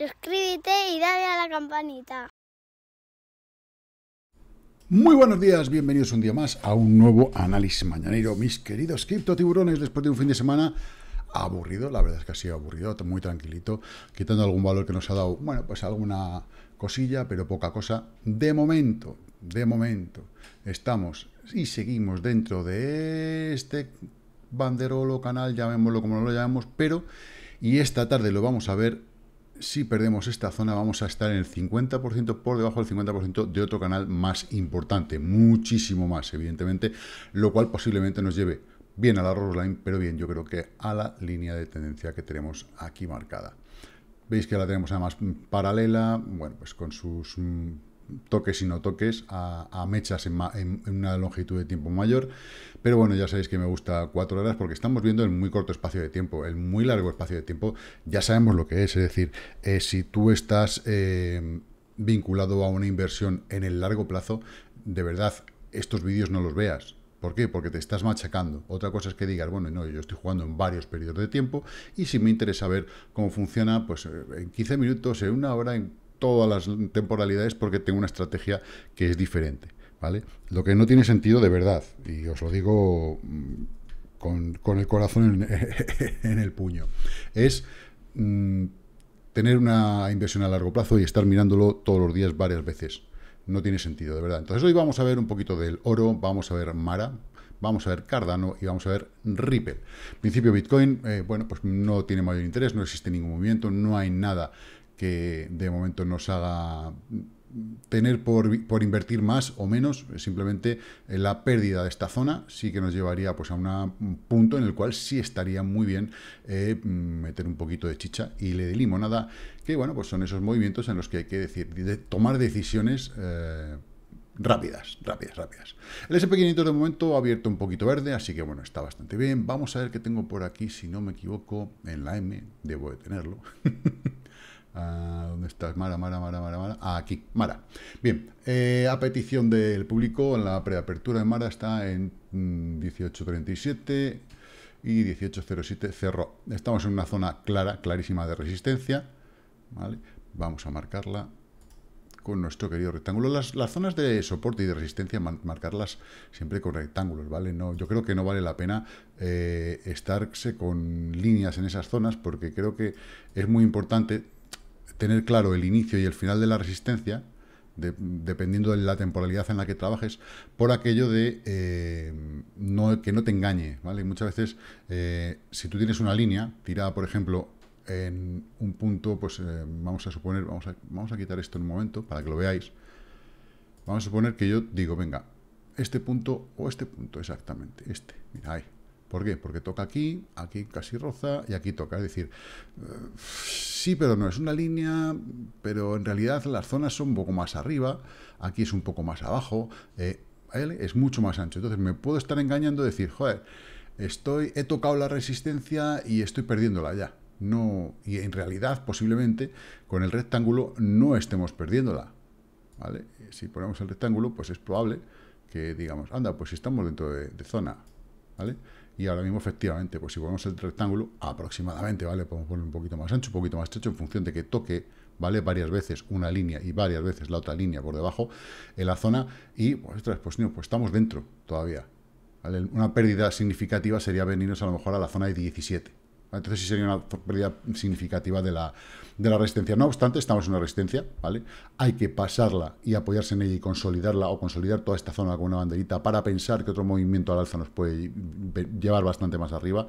suscríbete y dale a la campanita. Muy buenos días, bienvenidos un día más a un nuevo análisis mañanero, mis queridos cripto tiburones. después de un fin de semana aburrido, la verdad es que ha sido aburrido, muy tranquilito, quitando algún valor que nos ha dado, bueno, pues alguna cosilla, pero poca cosa. De momento, de momento, estamos y seguimos dentro de este banderolo, canal, llamémoslo como lo llamemos, pero, y esta tarde lo vamos a ver, si perdemos esta zona vamos a estar en el 50% por debajo del 50% de otro canal más importante, muchísimo más evidentemente, lo cual posiblemente nos lleve bien a la roll line, pero bien yo creo que a la línea de tendencia que tenemos aquí marcada. Veis que la tenemos además paralela, bueno, pues con sus mm, toques y no toques a, mechas en, una longitud de tiempo mayor. Pero bueno, ya sabéis que me gusta cuatro horas porque estamos viendo el muy corto espacio de tiempo, el muy largo espacio de tiempo, ya sabemos lo que es. Es decir, eh, si tú estás eh, vinculado a una inversión en el largo plazo, de verdad, estos vídeos no los veas. ¿Por qué? Porque te estás machacando. Otra cosa es que digas, bueno, no, yo estoy jugando en varios periodos de tiempo y si me interesa ver cómo funciona, pues eh, en 15 minutos, en una hora, en todas las temporalidades porque tengo una estrategia que es diferente. ¿Vale? Lo que no tiene sentido de verdad, y os lo digo mm, con, el corazón en, el puño, es mm, tener una inversión a largo plazo y estar mirándolo todos los días varias veces. No tiene sentido, de verdad. Entonces hoy vamos a ver un poquito del oro, vamos a ver Mara, vamos a ver Cardano y vamos a ver Ripple. principio Bitcoin, eh, bueno, pues no tiene mayor interés, no existe ningún movimiento, no hay nada que de momento nos haga tener por, invertir más o menos, simplemente eh, la pérdida de esta zona sí que nos llevaría pues, a un punto en el cual sí estaría muy bien eh, mm, meter un poquito de chicha y le de limonada, que bueno, pues son esos movimientos en los que hay que decir, tomar decisiones eh, rápidas, rápidas, rápidas. El SP500 de momento ha abierto un poquito verde, así que bueno, está bastante bien. Vamos a ver qué tengo por aquí, si no me equivoco, en la M, debo de tenerlo. Ah, ¿Dónde estás? Mara, Mara, Mara, Mara, Mara. Ah, aquí, Mara. Bien, eh, a petición del público, en la preapertura de Mara está en 1837 mm, y 1807 cerró. Estamos en una zona clara, clarísima de resistencia. Vamos a marcarla con nuestro querido rectángulo. Las, zonas de soporte y de resistencia, marcarlas siempre con rectángulos, ¿vale? No, yo creo que no vale la pena eh, estarse con líneas en esas zonas porque creo que es muy importante tener claro el inicio y el final de la resistencia, dependiendo de la temporalidad en la que trabajes, por aquello de eh, no, que no te engañe. ¿vale? muchas veces, eh, si tú tienes una línea tirada, por ejemplo, en un punto, pues eh, vamos a suponer, vamos a, vamos a quitar esto en un momento para que lo veáis. Vamos a suponer que yo digo, venga, este punto o este punto exactamente, este, mira ahí. ¿Por qué? Porque toca aquí, aquí casi roza y aquí toca. Es decir, eh, sí, pero no es una línea, pero en realidad las zonas son un poco más arriba, aquí es un poco más abajo, eh, es mucho más ancho. Entonces me puedo estar engañando y decir, joder, estoy, he tocado la resistencia y estoy perdiéndola ya. No, y en realidad, posiblemente, con el rectángulo no estemos perdiéndola. ¿vale? Si ponemos el rectángulo, pues es probable que digamos, anda, pues estamos dentro de, de zona. ¿Vale? y ahora mismo efectivamente, pues si ponemos el rectángulo, aproximadamente, ¿vale? Podemos poner un poquito más ancho, un poquito más estrecho, en función de que toque, ¿vale? Varias veces una línea y varias veces la otra línea por debajo en la zona y, pues, pues, pues estamos dentro todavía, ¿vale? Una pérdida significativa sería venirnos a lo mejor a la zona de 17, entonces sí sería una pérdida significativa de la, de la resistencia. No obstante, estamos en una resistencia, ¿vale? Hay que pasarla y apoyarse en ella y consolidarla o consolidar toda esta zona con una banderita para pensar que otro movimiento al alza nos puede llevar bastante más arriba.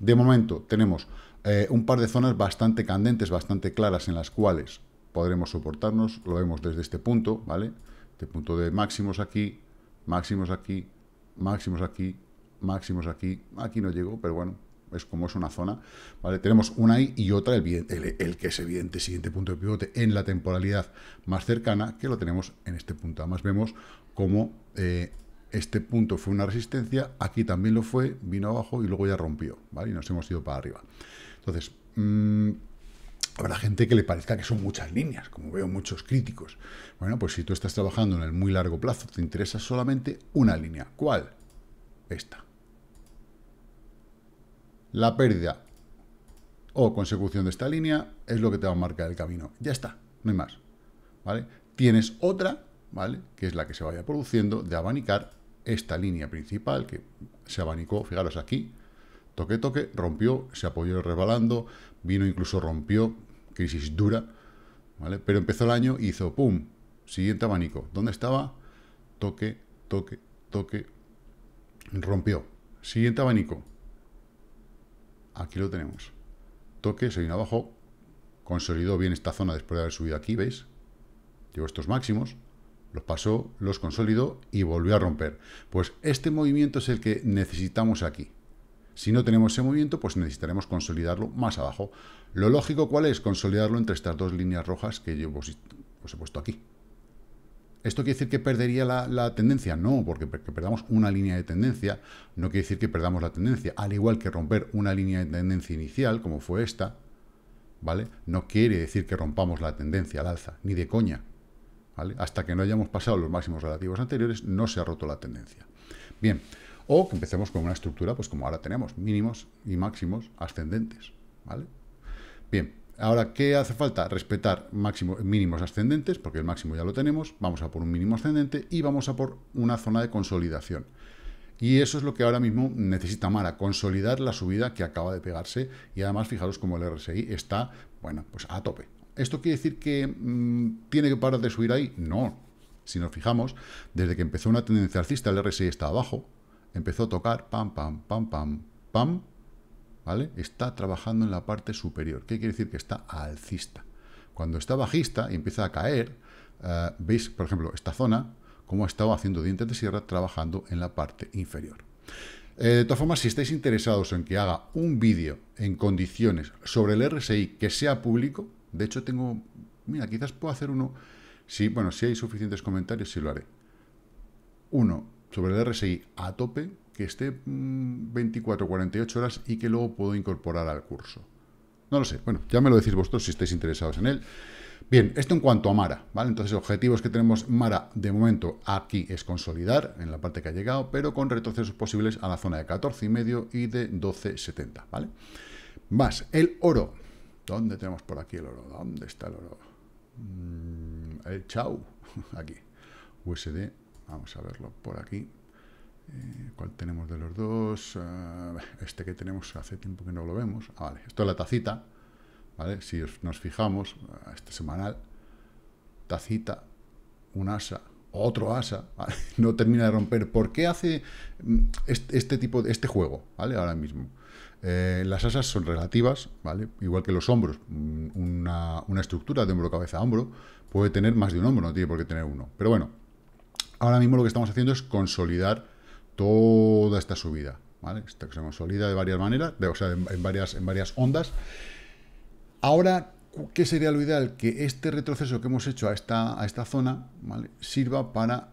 De momento tenemos eh, un par de zonas bastante candentes, bastante claras en las cuales podremos soportarnos, lo vemos desde este punto, ¿vale? Este punto de máximos aquí, máximos aquí, máximos aquí, máximos aquí, aquí no llegó, pero bueno, es como es una zona, ¿vale? Tenemos una ahí y otra, el, el, el, que es evidente siguiente punto de pivote en la temporalidad más cercana, que lo tenemos en este punto. Además vemos cómo eh, este punto fue una resistencia, aquí también lo fue, vino abajo y luego ya rompió, ¿vale? Y nos hemos ido para arriba. Entonces, mm, habrá gente que le parezca que son muchas líneas, como veo muchos críticos. Bueno, pues si tú estás trabajando en el muy largo plazo, te interesa solamente una línea. ¿Cuál? Esta. La pérdida o consecución de esta línea es lo que te va a marcar el camino. Ya está, no hay más. ¿vale? Tienes otra, ¿vale? que es la que se vaya produciendo, de abanicar esta línea principal que se abanicó, fijaros aquí, toque, toque, rompió, se apoyó rebalando, vino incluso rompió, crisis dura, ¿vale? pero empezó el año y hizo pum, siguiente abanico. ¿Dónde estaba? Toque, toque, toque, rompió. Siguiente abanico, Aquí lo tenemos. Toque, se abajo, consolidó bien esta zona después de haber subido aquí, ¿veis? Llevo estos máximos, los pasó, los consolidó y volvió a romper. Pues este movimiento es el que necesitamos aquí. Si no tenemos ese movimiento, pues necesitaremos consolidarlo más abajo. Lo lógico, ¿cuál es? Consolidarlo entre estas dos líneas rojas que yo os pues, he puesto aquí. ¿Esto quiere decir que perdería la, tendencia? No, porque que perdamos una línea de tendencia no quiere decir que perdamos la tendencia. Al igual que romper una línea de tendencia inicial, como fue esta, ¿vale? No quiere decir que rompamos la tendencia al alza, ni de coña. ¿vale? Hasta que no hayamos pasado los máximos relativos anteriores, no se ha roto la tendencia. Bien, o que empecemos con una estructura, pues como ahora tenemos, mínimos y máximos ascendentes, ¿vale? Bien, Ahora, ¿qué hace falta? Respetar máximo, mínimos ascendentes, porque el máximo ya lo tenemos, vamos a por un mínimo ascendente y vamos a por una zona de consolidación. Y eso es lo que ahora mismo necesita Mara, consolidar la subida que acaba de pegarse y además fijaros cómo el RSI está, bueno, pues a tope. ¿Esto quiere decir que mm, tiene que parar de subir ahí? No. Si nos fijamos, desde que empezó una tendencia alcista, el RSI está abajo, empezó a tocar, pam, pam, pam, pam, pam, ¿vale? Está trabajando en la parte superior. ¿Qué quiere decir? Que está alcista. Cuando está bajista y empieza a caer, eh, veis, por ejemplo, esta zona, como ha estado haciendo dientes de sierra trabajando en la parte inferior. Eh, de todas formas, si estáis interesados en que haga un vídeo en condiciones sobre el RSI que sea público, de hecho tengo, mira, quizás puedo hacer uno, Sí, bueno, si hay suficientes comentarios, sí lo haré. Uno sobre el RSI a tope, que esté 24, mm, 48 horas y que luego puedo incorporar al curso. No lo sé. Bueno, ya me lo decís vosotros si estáis interesados en él. Bien, esto en cuanto a Mara, ¿vale? Entonces, objetivos que tenemos Mara de momento aquí es consolidar en la parte que ha llegado, pero con retrocesos posibles a la zona de 14,5 y de 12,70, ¿vale? Más, el oro. ¿Dónde tenemos por aquí el oro? ¿Dónde está el oro? Mm, el eh, chau, aquí. USD, vamos a verlo por aquí. Eh, ¿Cuál tenemos de los dos? Eh, este que tenemos hace tiempo que no lo vemos. Ah, vale, esto es la tacita. Si nos fijamos, eh, este semanal, tacita, un asa, otro asa, no termina de romper. ¿Por qué hace mm, este, este, tipo de este juego, Ahora mismo. las asas son relativas, ¿vale? Igual que los hombros. Mm, una, una estructura de hombro, cabeza, hombro puede tener más de un hombro, no tiene por qué tener uno. Pero bueno, ahora mismo lo que estamos haciendo es consolidar toda esta subida. ¿vale? Esta que se consolida de varias maneras, o sea, en, varias, en varias ondas. Ahora, ¿qué sería lo ideal? Que este retroceso que hemos hecho a esta, a esta zona sirva para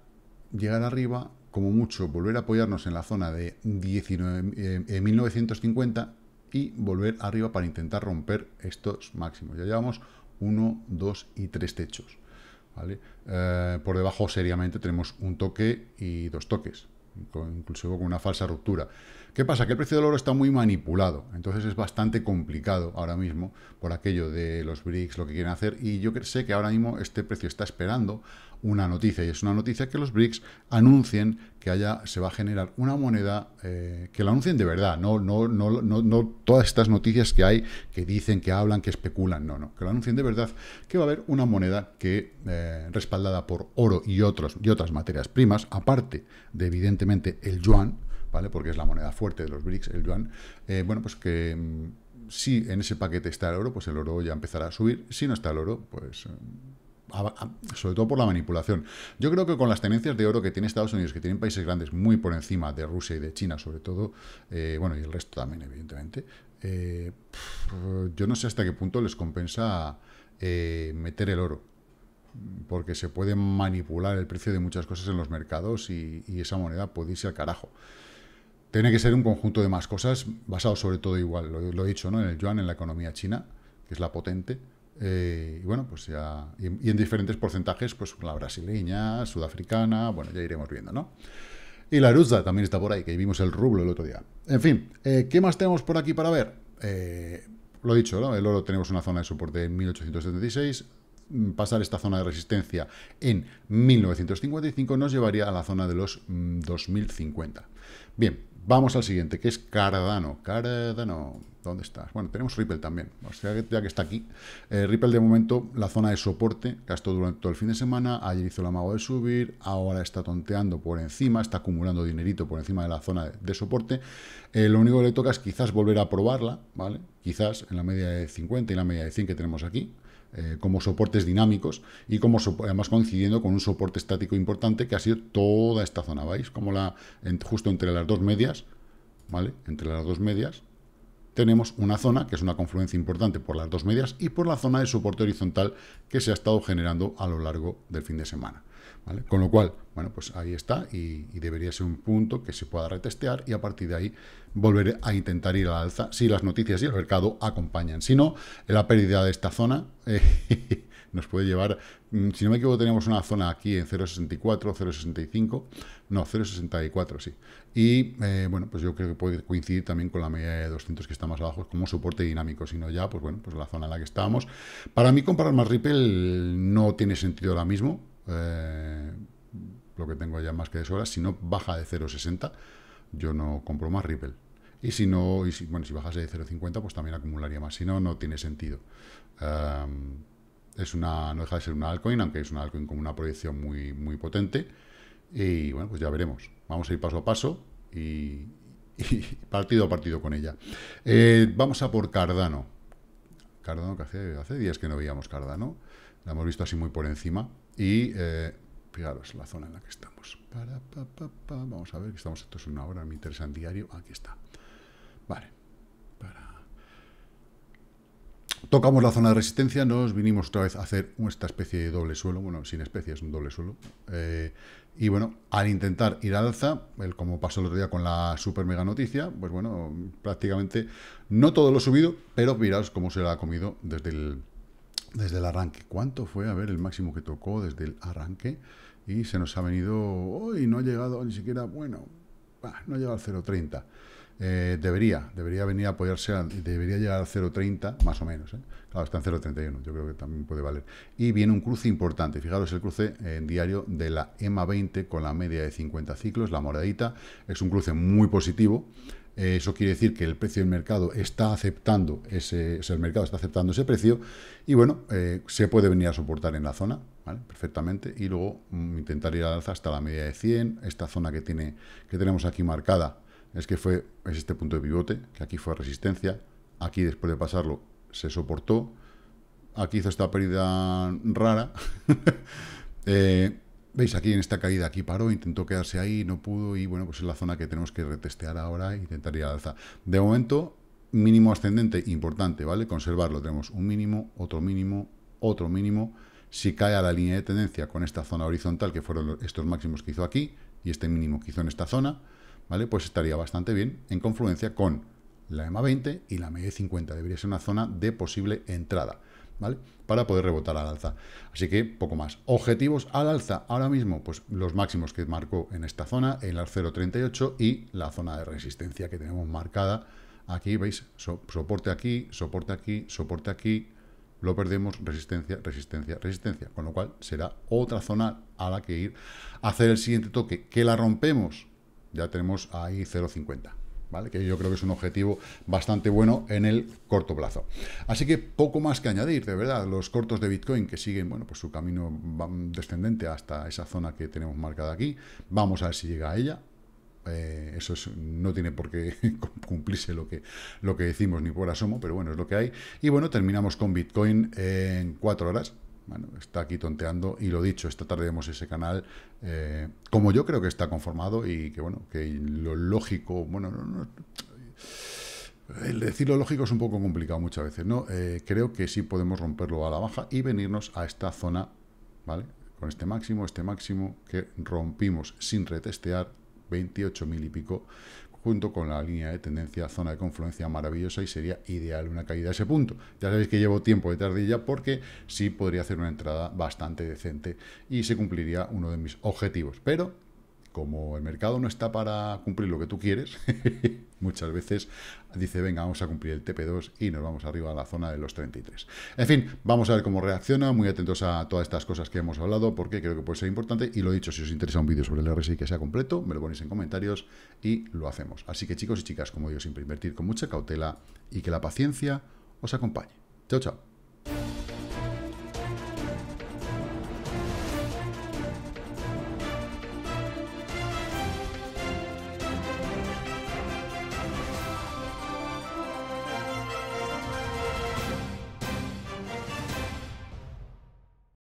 llegar arriba, como mucho, volver a apoyarnos en la zona de 19, 1950 eh, eh, y volver arriba para intentar romper estos máximos. Ya llevamos uno, dos y tres techos. Eh, por debajo, seriamente, tenemos un toque y dos toques con, inclusive con una falsa ruptura. ¿Qué pasa? Que el precio del oro está muy manipulado, entonces es bastante complicado ahora mismo por aquello de los BRICS, lo que quieren hacer, y yo sé que ahora mismo este precio está esperando una noticia, y es una noticia que los BRICS anuncien que haya, se va a generar una moneda, eh, que la anuncien de verdad, no, no, no, no, todas estas noticias que hay, que dicen, que hablan, que especulan, no, no, que la anuncien de verdad, que va a haber una moneda que, eh, respaldada por oro y, otros, y otras materias primas, aparte de evidentemente el yuan, porque es la moneda fuerte de los BRICS, el yuan. Eh, bueno, pues que mm, si en ese paquete está el oro, pues el oro ya empezará a subir. Si no está el oro, pues eh, sobre todo por la manipulación. Yo creo que con las tenencias de oro que tiene Estados Unidos, que tienen países grandes muy por encima de Rusia y de China, sobre todo, eh, bueno, y el resto también, evidentemente, yo no sé hasta qué punto les compensa meter el oro, porque se puede manipular el precio de muchas cosas en los mercados y esa moneda puede irse al carajo tiene que ser un conjunto de más cosas, basado sobre todo igual, lo, he dicho, ¿no? en el yuan, en la economía china, que es la potente, eh, y bueno, pues ya, y, en diferentes porcentajes, pues la brasileña, sudafricana, bueno, ya iremos viendo, ¿no? Y la rusa también está por ahí, que vimos el rublo el otro día. En fin, eh, ¿qué más tenemos por aquí para ver? Eh, lo he dicho, ¿no? el oro tenemos una zona de soporte en 1876, mm, pasar esta zona de resistencia en 1955 nos llevaría a la zona de los 2050. Mm, Bien, Vamos al siguiente, que es Cardano. Cardano, ¿dónde estás? Bueno, tenemos Ripple también, o ya que está aquí. Eh, Ripple, de momento, la zona de soporte, gastó durante todo el fin de semana, ayer hizo el amago de subir, ahora está tonteando por encima, está acumulando dinerito por encima de la zona de, soporte. Eh, lo único que le toca es quizás volver a probarla, ¿vale? Quizás en la media de 50 y la media de 100 que tenemos aquí, eh, como soportes dinámicos y como además coincidiendo con un soporte estático importante que ha sido toda esta zona, ¿veis? Como la, justo entre las dos medias, ¿vale? Entre las dos medias tenemos una zona que es una confluencia importante por las dos medias y por la zona de soporte horizontal que se ha estado generando a lo largo del fin de semana. Con lo cual, bueno, pues ahí está y, debería ser un punto que se pueda retestear y a partir de ahí volver a intentar ir al alza si las noticias y el mercado acompañan. Si no, la pérdida de esta zona eh, nos puede llevar, mm, si no me equivoco, tenemos una zona aquí en 0.64, 0.65, no, 0.64, sí. Y eh, bueno, pues yo creo que puede coincidir también con la media de 200 que está más abajo como soporte dinámico, sino ya, pues bueno, pues la zona en la que estábamos. Para mí comprar más Ripple no tiene sentido ahora mismo, eh, lo que tengo ya más que de horas Si no baja de 0,60, yo no compro más Ripple. Y si no, si, bueno, si bajase de 0,50, pues también acumularía más. Si no, no tiene sentido. Eh, es una, no deja de ser una altcoin, aunque es una altcoin con una proyección muy, muy potente. Y bueno, pues ya veremos. Vamos a ir paso a paso y, partido a partido con ella. Eh, vamos a por Cardano. Cardano que hace, hace días que no veíamos Cardano. La hemos visto así muy por encima. Y eh, fijaros la zona en la que estamos. Vamos a ver, que estamos, esto es una hora, me interesa en diario. Aquí está. Vale. Tocamos la zona de resistencia, nos vinimos otra vez a hacer esta especie de doble suelo, bueno, sin especie es un doble suelo, eh, y bueno, al intentar ir al alza, el, como pasó el otro día con la super mega noticia, pues bueno, prácticamente no todo lo subido, pero miraos cómo se lo ha comido desde el, desde el arranque. ¿Cuánto fue? A ver, el máximo que tocó desde el arranque. Y se nos ha venido, hoy no ha llegado ni siquiera, bueno, no ha llegado al 0.30. Eh, debería, debería venir a apoyarse, debería llegar a 0.30 más o menos. ¿eh? Claro, está en 0.31, yo creo que también puede valer. Y viene un cruce importante, fijaros el cruce en diario de la EMA 20 con la media de 50 ciclos, la moradita, es un cruce muy positivo. Eh, eso quiere decir que el precio del mercado está aceptando ese, el mercado está aceptando ese precio y bueno, se puede venir a soportar en la zona, perfectamente y luego mm, intentar ir al alza hasta la media de 100 esta zona que tiene que tenemos aquí marcada es que fue es este punto de pivote, que aquí fue resistencia, aquí después de pasarlo se soportó, aquí hizo esta pérdida rara, eh, veis aquí en esta caída, aquí paró, intentó quedarse ahí, no pudo, y bueno, pues es la zona que tenemos que retestear ahora e intentar ir alza. De momento, mínimo ascendente, importante, ¿vale? Conservarlo, tenemos un mínimo, otro mínimo, otro mínimo, si cae a la línea de tendencia con esta zona horizontal, que fueron estos máximos que hizo aquí, y este mínimo que hizo en esta zona, pues estaría bastante bien en confluencia con la EMA 20 y la media 50. Debería ser una zona de posible entrada, ¿vale? Para poder rebotar al alza. Así que poco más. Objetivos al alza ahora mismo, pues los máximos que marcó en esta zona, el la 0.38 y la zona de resistencia que tenemos marcada aquí, ¿veis? soporte aquí, soporte aquí, soporte aquí, lo perdemos, resistencia, resistencia, resistencia. Con lo cual será otra zona a la que ir a hacer el siguiente toque. ¿Que la rompemos? ya tenemos ahí 0,50. ¿Vale? que yo creo que es un objetivo bastante bueno en el corto plazo. Así que poco más que añadir, de verdad, los cortos de Bitcoin que siguen bueno, pues su camino descendente hasta esa zona que tenemos marcada aquí. Vamos a ver si llega a ella. Eh, eso no tiene por qué cumplirse lo que, lo que decimos ni por asomo, pero bueno, es lo que hay. Y bueno, terminamos con Bitcoin en cuatro horas, bueno, está aquí tonteando y lo dicho, esta tarde vemos ese canal eh, como yo creo que está conformado y que bueno, que lo lógico, bueno, el decir lo lógico es un poco complicado muchas veces, ¿no? Eh, creo que sí podemos romperlo a la baja y venirnos a esta zona, ¿vale? Con este máximo, este máximo que rompimos sin retestear, 28 mil y pico, junto con la línea de tendencia, zona de confluencia maravillosa y sería ideal una caída a ese punto. Ya sabéis que llevo tiempo de tardilla porque sí podría hacer una entrada bastante decente y se cumpliría uno de mis objetivos. Pero como el mercado no está para cumplir lo que tú quieres, muchas veces dice, venga, vamos a cumplir el TP2 y nos vamos arriba a la zona de los 33. En fin, vamos a ver cómo reacciona, muy atentos a todas estas cosas que hemos hablado, porque creo que puede ser importante, y lo he dicho, si os interesa un vídeo sobre el RSI que sea completo, me lo ponéis en comentarios y lo hacemos. Así que chicos y chicas, como digo siempre, invertir con mucha cautela y que la paciencia os acompañe. Chao, chao.